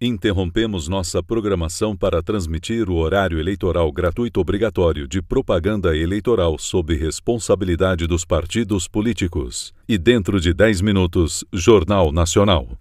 Interrompemos nossa programação para transmitir o horário eleitoral gratuito obrigatório de propaganda eleitoral sob responsabilidade dos partidos políticos. E dentro de 10 minutos, Jornal Nacional.